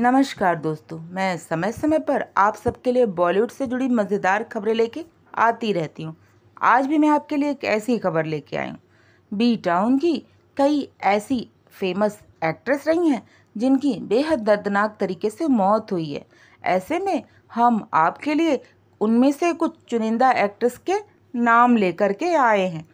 नमस्कार दोस्तों मैं समय समय पर आप सबके लिए बॉलीवुड से जुड़ी मज़ेदार खबरें लेके आती रहती हूँ आज भी मैं आपके लिए एक ऐसी खबर लेके आई हूँ बी टाउन की कई ऐसी फेमस एक्ट्रेस रही हैं जिनकी बेहद दर्दनाक तरीके से मौत हुई है ऐसे में हम आपके लिए उनमें से कुछ चुनिंदा एक्ट्रेस के नाम लेकर के आए हैं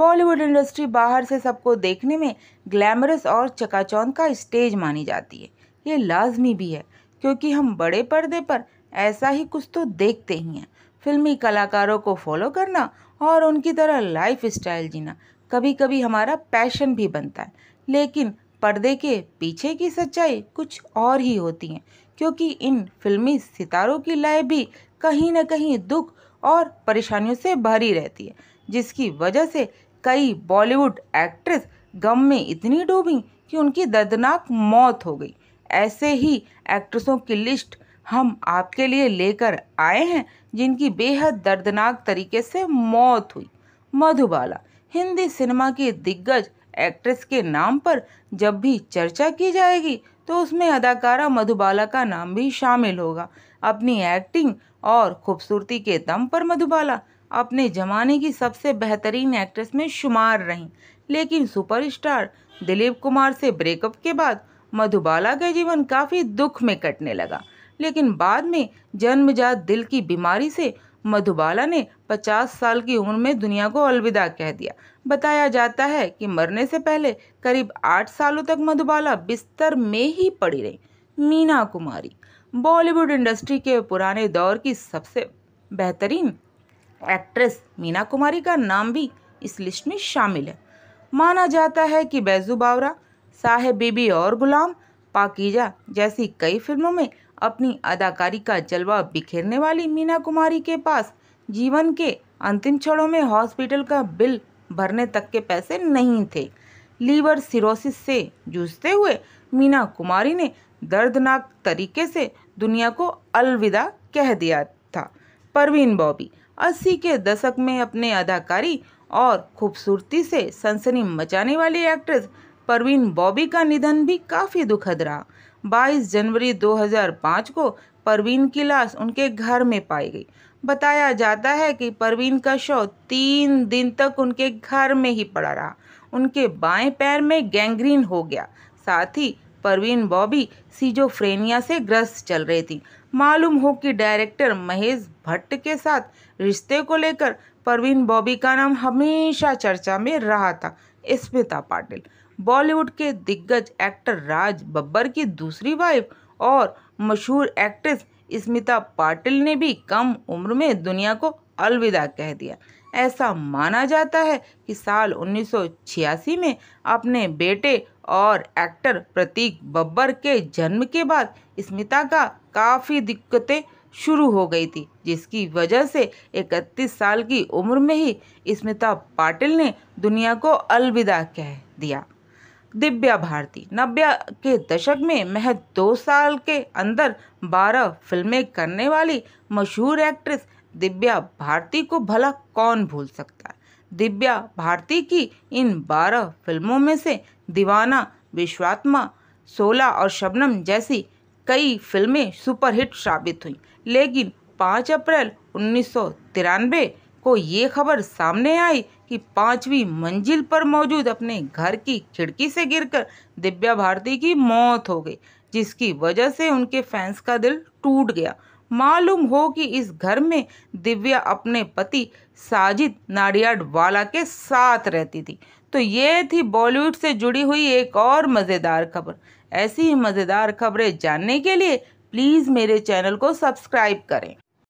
बॉलीवुड इंडस्ट्री बाहर से सबको देखने में ग्लैमरस और चकाचौंध का स्टेज मानी जाती है ये लाजमी भी है क्योंकि हम बड़े पर्दे पर ऐसा ही कुछ तो देखते ही हैं फिल्मी कलाकारों को फॉलो करना और उनकी तरह लाइफ स्टाइल जीना कभी कभी हमारा पैशन भी बनता है लेकिन पर्दे के पीछे की सच्चाई कुछ और ही होती है क्योंकि इन फिल्मी सितारों की लाइफ भी कहीं ना कहीं दुख और परेशानियों से भरी रहती है जिसकी वजह से कई बॉलीवुड एक्ट्रेस गम में इतनी डूबी कि उनकी दर्दनाक मौत हो गई ऐसे ही एक्ट्रेसों की लिस्ट हम आपके लिए लेकर आए हैं जिनकी बेहद दर्दनाक तरीके से मौत हुई मधुबाला हिंदी सिनेमा की दिग्गज एक्ट्रेस के नाम पर जब भी चर्चा की जाएगी तो उसमें अदाकारा मधुबाला का नाम भी शामिल होगा अपनी एक्टिंग और खूबसूरती के दम पर मधुबाला अपने ज़माने की सबसे बेहतरीन एक्ट्रेस में शुमार रहीं लेकिन सुपरस्टार दिलीप कुमार से ब्रेकअप के बाद मधुबाला का जीवन काफ़ी दुख में कटने लगा लेकिन बाद में जन्मजात दिल की बीमारी से मधुबाला ने 50 साल की उम्र में दुनिया को अलविदा कह दिया बताया जाता है कि मरने से पहले करीब आठ सालों तक मधुबाला बिस्तर में ही पड़ी रही मीना कुमारी बॉलीवुड इंडस्ट्री के पुराने दौर की सबसे बेहतरीन एक्ट्रेस मीना कुमारी का नाम भी इस लिस्ट में शामिल है माना जाता है कि बैजू बावरा साहेब बीबी और गुलाम पाकिजा जैसी कई फिल्मों में अपनी अदाकारी का जलवा बिखेरने वाली मीना कुमारी के पास जीवन के अंतिम क्षणों में हॉस्पिटल का बिल भरने तक के पैसे नहीं थे लीवर सिरोसिस से जूझते हुए मीना कुमारी ने दर्दनाक तरीके से दुनिया को अलविदा कह दिया था परवीन बॉबी अस्सी के दशक में अपने अदाकारी और खूबसूरती से सनसनी मचाने वाली एक्ट्रेस परवीन बॉबी का निधन भी काफ़ी दुखद रहा 22 जनवरी 2005 को परवीन की लाश उनके घर में पाई गई बताया जाता है कि परवीन का शव तीन दिन तक उनके घर में ही पड़ा रहा उनके बाएं पैर में गैंग्रीन हो गया साथ ही परवीन बॉबी सीजोफ्रेनिया से ग्रस्त चल रही थी मालूम हो कि डायरेक्टर महेश भट्ट के साथ रिश्ते को लेकर परवीन बॉबी का नाम हमेशा चर्चा में रहा था स्मिता पाटिल बॉलीवुड के दिग्गज एक्टर राज बब्बर की दूसरी वाइफ और मशहूर एक्ट्रेस स्मिता पाटिल ने भी कम उम्र में दुनिया को अलविदा कह दिया ऐसा माना जाता है कि साल 1986 में अपने बेटे और एक्टर प्रतीक बब्बर के जन्म के बाद स्मिता का काफ़ी दिक्कतें शुरू हो गई थी जिसकी वजह से 31 साल की उम्र में ही स्मिता पाटिल ने दुनिया को अलविदा कह दिया दिव्या भारती नब्बे के दशक में मह दो साल के अंदर बारह फिल्में करने वाली मशहूर एक्ट्रेस दिव्या भारती को भला कौन भूल सकता है दिव्या भारती की इन बारह फिल्मों में से दीवाना विश्वात्मा सोला और शबनम जैसी कई फिल्में सुपरहिट साबित हुईं लेकिन 5 अप्रैल उन्नीस को ये खबर सामने आई कि पांचवी मंजिल पर मौजूद अपने घर की खिड़की से गिरकर दिव्या भारती की मौत हो गई जिसकी वजह से उनके फैंस का दिल टूट गया मालूम हो कि इस घर में दिव्या अपने पति साजिद नाडियाड वाला के साथ रहती थी तो ये थी बॉलीवुड से जुड़ी हुई एक और मज़ेदार खबर ऐसी ही मज़ेदार खबरें जानने के लिए प्लीज़ मेरे चैनल को सब्सक्राइब करें